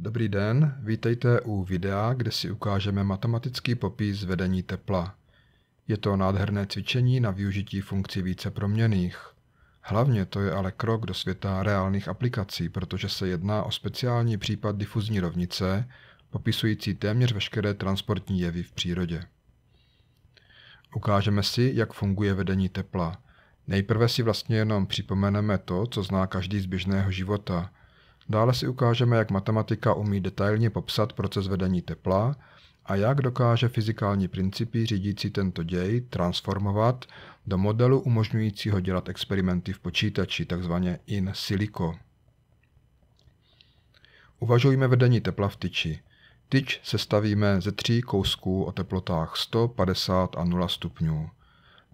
Dobrý den, vítejte u videa, kde si ukážeme matematický popis vedení tepla. Je to nádherné cvičení na využití funkcí více proměných. Hlavně to je ale krok do světa reálných aplikací, protože se jedná o speciální případ difuzní rovnice, popisující téměř veškeré transportní jevy v přírodě. Ukážeme si, jak funguje vedení tepla. Nejprve si vlastně jenom připomeneme to, co zná každý z běžného života – Dále si ukážeme, jak matematika umí detailně popsat proces vedení tepla a jak dokáže fyzikální principy řídící tento děj transformovat do modelu umožňujícího dělat experimenty v počítači, takzvaně in silico. Uvažujme vedení tepla v tyči. Tyč sestavíme ze tří kousků o teplotách 100, 50 a 0 stupňů.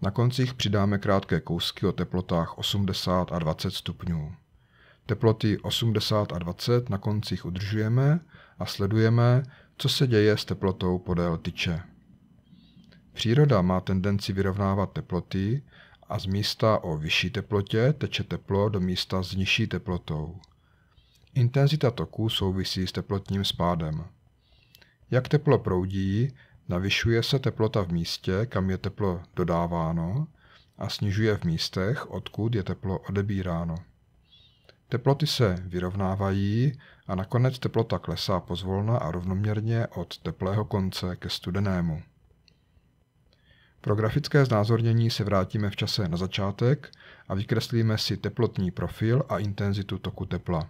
Na koncích přidáme krátké kousky o teplotách 80 a 20 stupňů. Teploty 80 a 20 na koncích udržujeme a sledujeme, co se děje s teplotou podél tyče. Příroda má tendenci vyrovnávat teploty a z místa o vyšší teplotě teče teplo do místa s nižší teplotou. Intenzita toku souvisí s teplotním spádem. Jak teplo proudí, navyšuje se teplota v místě, kam je teplo dodáváno, a snižuje v místech, odkud je teplo odebíráno. Teploty se vyrovnávají a nakonec teplota klesá pozvolna a rovnoměrně od teplého konce ke studenému. Pro grafické znázornění se vrátíme v čase na začátek a vykreslíme si teplotní profil a intenzitu toku tepla.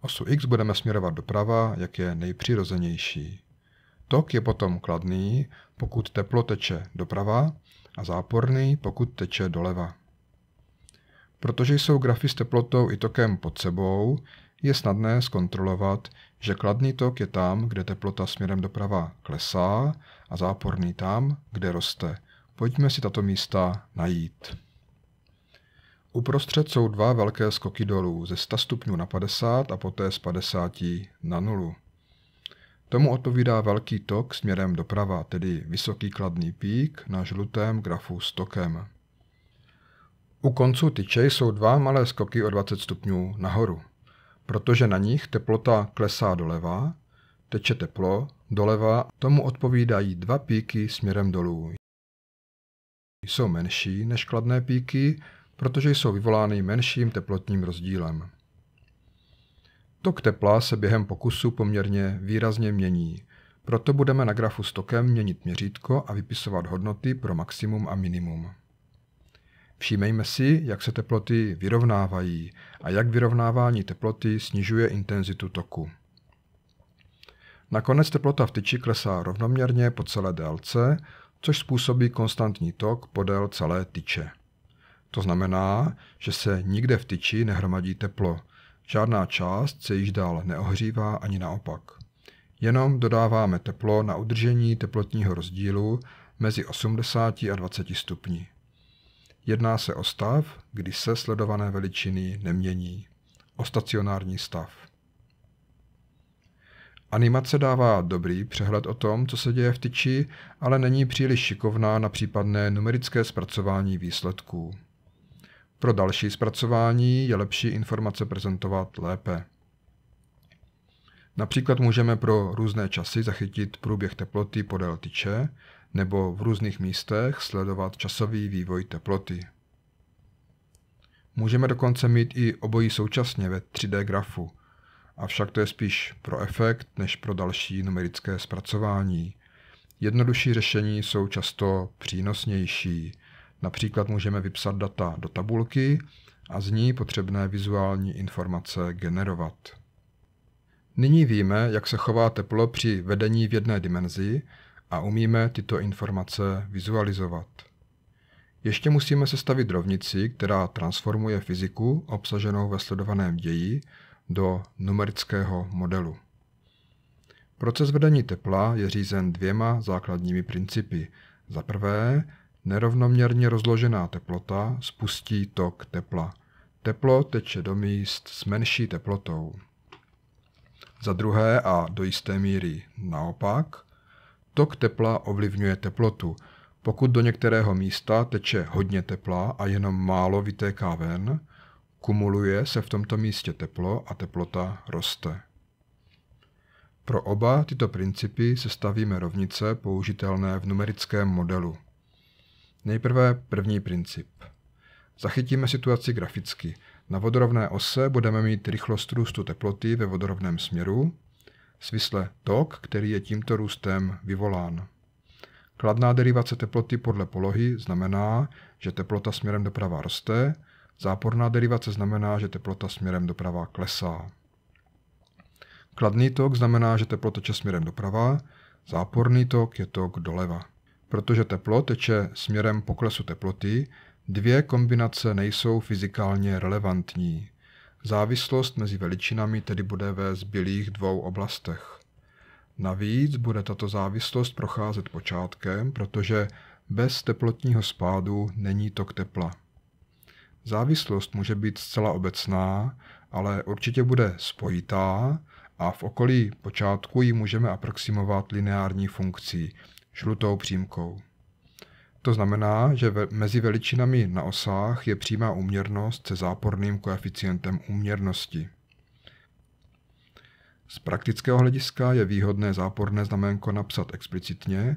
Osu x budeme směrovat doprava, jak je nejpřirozenější. Tok je potom kladný, pokud teplo teče doprava a záporný, pokud teče doleva. Protože jsou grafy s teplotou i tokem pod sebou, je snadné zkontrolovat, že kladný tok je tam, kde teplota směrem doprava klesá a záporný tam, kde roste. Pojďme si tato místa najít. Uprostřed jsou dva velké skoky dolů, ze 100 stupňů na 50 a poté z 50 na 0. Tomu odpovídá velký tok směrem doprava, tedy vysoký kladný pík na žlutém grafu s tokem. U konců tyče jsou dva malé skoky o 20 stupňů nahoru, protože na nich teplota klesá doleva, teče teplo doleva, tomu odpovídají dva píky směrem dolů. Jsou menší než kladné píky, protože jsou vyvolány menším teplotním rozdílem. Tok tepla se během pokusu poměrně výrazně mění, proto budeme na grafu s tokem měnit měřítko a vypisovat hodnoty pro maximum a minimum. Všímejme si, jak se teploty vyrovnávají a jak vyrovnávání teploty snižuje intenzitu toku. Nakonec teplota v tyči klesá rovnoměrně po celé délce, což způsobí konstantní tok podél celé tyče. To znamená, že se nikde v tyči nehromadí teplo. Žádná část se již dál neohřívá ani naopak. Jenom dodáváme teplo na udržení teplotního rozdílu mezi 80 a 20 stupni. Jedná se o stav, kdy se sledované veličiny nemění. O stacionární stav. Animace dává dobrý přehled o tom, co se děje v tyči, ale není příliš šikovná na případné numerické zpracování výsledků. Pro další zpracování je lepší informace prezentovat lépe. Například můžeme pro různé časy zachytit průběh teploty podél tyče, nebo v různých místech sledovat časový vývoj teploty. Můžeme dokonce mít i obojí současně ve 3D grafu, avšak to je spíš pro efekt než pro další numerické zpracování. Jednodušší řešení jsou často přínosnější. Například můžeme vypsat data do tabulky a z ní potřebné vizuální informace generovat. Nyní víme, jak se chová teplo při vedení v jedné dimenzi a umíme tyto informace vizualizovat. Ještě musíme sestavit rovnici, která transformuje fyziku obsaženou ve sledovaném ději do numerického modelu. Proces vedení tepla je řízen dvěma základními principy. Za prvé, nerovnoměrně rozložená teplota spustí tok tepla. Teplo teče do míst s menší teplotou. Za druhé a do jisté míry naopak, Tok tepla ovlivňuje teplotu. Pokud do některého místa teče hodně tepla a jenom málo vytéká ven, kumuluje se v tomto místě teplo a teplota roste. Pro oba tyto principy sestavíme rovnice použitelné v numerickém modelu. Nejprve první princip. Zachytíme situaci graficky. Na vodorovné ose budeme mít rychlost růstu teploty ve vodorovném směru svisle tok, který je tímto růstem vyvolán. Kladná derivace teploty podle polohy znamená, že teplota směrem doprava roste, záporná derivace znamená, že teplota směrem doprava klesá. Kladný tok znamená, že teplota teče směrem doprava, záporný tok je tok doleva. Protože teplo teče směrem poklesu teploty, dvě kombinace nejsou fyzikálně relevantní. Závislost mezi veličinami tedy bude ve zbylých dvou oblastech. Navíc bude tato závislost procházet počátkem, protože bez teplotního spádu není tok tepla. Závislost může být zcela obecná, ale určitě bude spojitá a v okolí počátku ji můžeme aproximovat lineární funkcí, žlutou přímkou. To znamená, že mezi veličinami na osách je přímá úměrnost se záporným koeficientem úměrnosti. Z praktického hlediska je výhodné záporné znamenko napsat explicitně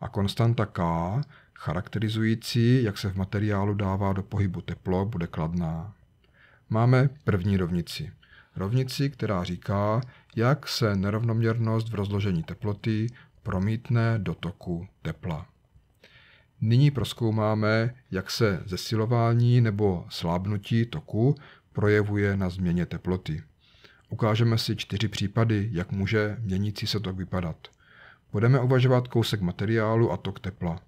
a konstanta K, charakterizující, jak se v materiálu dává do pohybu teplo, bude kladná. Máme první rovnici. Rovnici, která říká, jak se nerovnoměrnost v rozložení teploty promítne do toku tepla. Nyní proskoumáme, jak se zesilování nebo slábnutí toku projevuje na změně teploty. Ukážeme si čtyři případy, jak může měnící se tok vypadat. Budeme uvažovat kousek materiálu a tok tepla.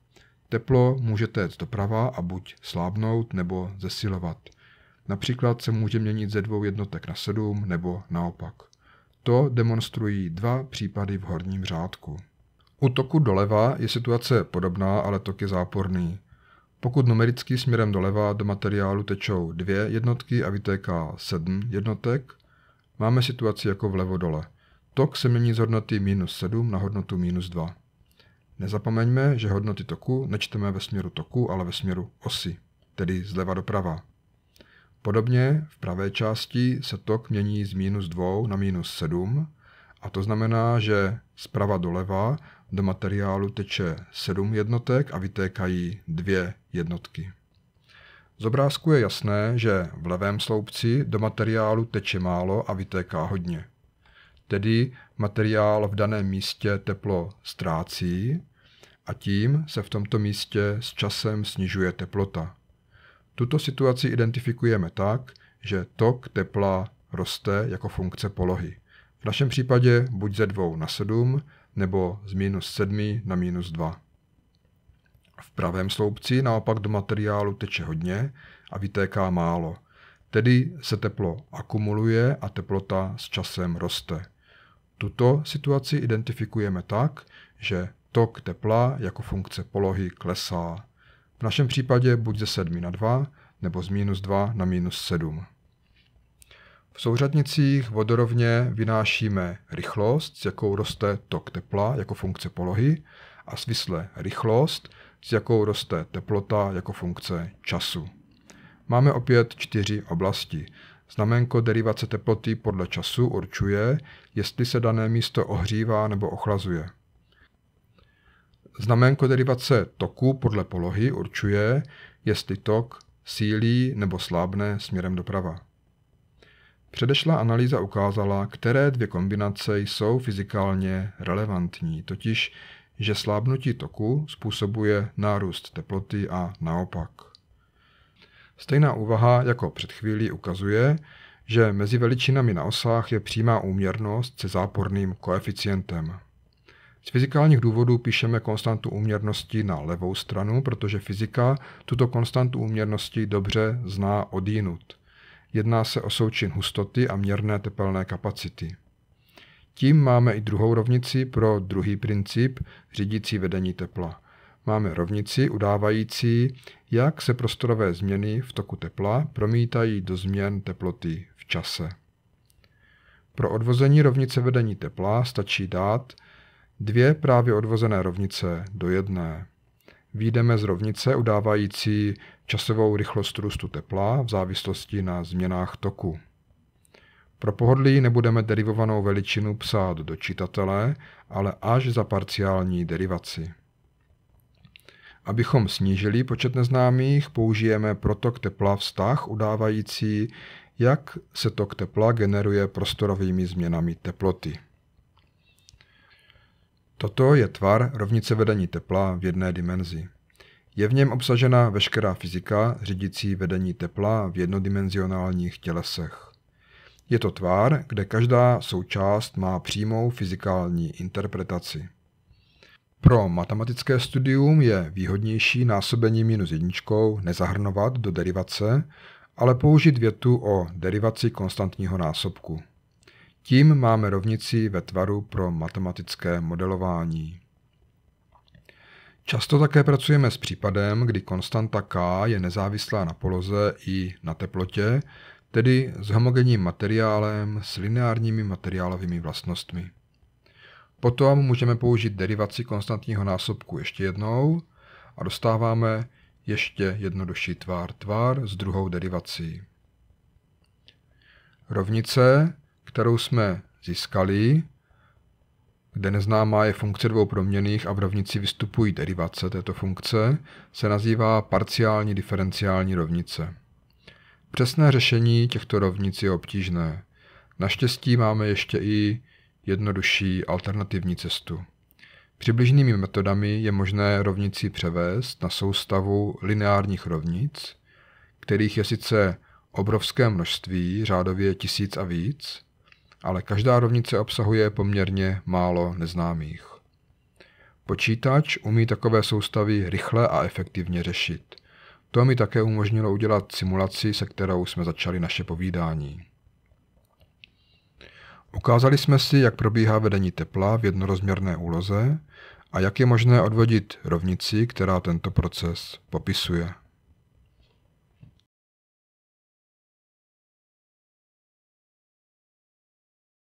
Teplo může téct doprava a buď slábnout nebo zesilovat. Například se může měnit ze dvou jednotek na sedm nebo naopak. To demonstrují dva případy v horním řádku. U toku doleva je situace podobná, ale tok je záporný. Pokud numericky směrem doleva do materiálu tečou dvě jednotky a vytéká sedm jednotek, máme situaci jako vlevo dole. Tok se mění z hodnoty minus 7 na hodnotu minus 2. Nezapomeňme, že hodnoty toku nečteme ve směru toku, ale ve směru osy, tedy zleva doprava. Podobně v pravé části se tok mění z minus 2 na minus 7 a to znamená, že zprava doleva do materiálu teče 7 jednotek a vytékají 2 jednotky. Z obrázku je jasné, že v levém sloupci do materiálu teče málo a vytéká hodně. Tedy materiál v daném místě teplo ztrácí a tím se v tomto místě s časem snižuje teplota. Tuto situaci identifikujeme tak, že tok tepla roste jako funkce polohy. V našem případě buď ze 2 na 7, nebo z minus 7 na minus 2. V pravém sloupci naopak do materiálu teče hodně a vytéká málo. Tedy se teplo akumuluje a teplota s časem roste. Tuto situaci identifikujeme tak, že tok tepla jako funkce polohy klesá. V našem případě buď ze 7 na 2, nebo z minus 2 na minus 7. V souřadnicích vodorovně vynášíme rychlost, s jakou roste tok tepla jako funkce polohy a svisle rychlost, s jakou roste teplota jako funkce času. Máme opět čtyři oblasti. Znamenko derivace teploty podle času určuje, jestli se dané místo ohřívá nebo ochlazuje. Znamenko derivace toku podle polohy určuje, jestli tok sílí nebo slábne směrem doprava. Předešlá analýza ukázala, které dvě kombinace jsou fyzikálně relevantní, totiž že slábnutí toku způsobuje nárůst teploty a naopak. Stejná úvaha jako před chvílí ukazuje, že mezi veličinami na osách je přímá úměrnost se záporným koeficientem. Z fyzikálních důvodů píšeme konstantu úměrnosti na levou stranu, protože fyzika tuto konstantu úměrnosti dobře zná odjinut. Jedná se o součin hustoty a měrné tepelné kapacity. Tím máme i druhou rovnici pro druhý princip řídící vedení tepla. Máme rovnici udávající, jak se prostorové změny v toku tepla promítají do změn teploty v čase. Pro odvození rovnice vedení tepla stačí dát dvě právě odvozené rovnice do jedné výjdeme z rovnice udávající časovou rychlost růstu tepla v závislosti na změnách toku. Pro pohodlí nebudeme derivovanou veličinu psát do čitatele, ale až za parciální derivaci. Abychom snížili počet neznámých, použijeme protok tepla vztah udávající, jak se tok tepla generuje prostorovými změnami teploty. Toto je tvar rovnice vedení tepla v jedné dimenzi. Je v něm obsažena veškerá fyzika řídící vedení tepla v jednodimenzionálních tělesech. Je to tvár, kde každá součást má přímou fyzikální interpretaci. Pro matematické studium je výhodnější násobení minus jedničkou nezahrnovat do derivace, ale použít větu o derivaci konstantního násobku. Tím máme rovnici ve tvaru pro matematické modelování. Často také pracujeme s případem, kdy konstanta K je nezávislá na poloze i na teplotě, tedy s homogenním materiálem s lineárními materiálovými vlastnostmi. Potom můžeme použít derivaci konstantního násobku ještě jednou a dostáváme ještě jednodušší tvar tvar s druhou derivací. Rovnice kterou jsme získali, kde neznámá je funkce dvou proměných a v rovnici vystupují derivace této funkce, se nazývá parciální diferenciální rovnice. Přesné řešení těchto rovnic je obtížné. Naštěstí máme ještě i jednodušší alternativní cestu. Přibližnými metodami je možné rovnici převést na soustavu lineárních rovnic, kterých je sice obrovské množství, řádově tisíc a víc, ale každá rovnice obsahuje poměrně málo neznámých. Počítač umí takové soustavy rychle a efektivně řešit. To mi také umožnilo udělat simulaci, se kterou jsme začali naše povídání. Ukázali jsme si, jak probíhá vedení tepla v jednorozměrné úloze a jak je možné odvodit rovnici, která tento proces popisuje.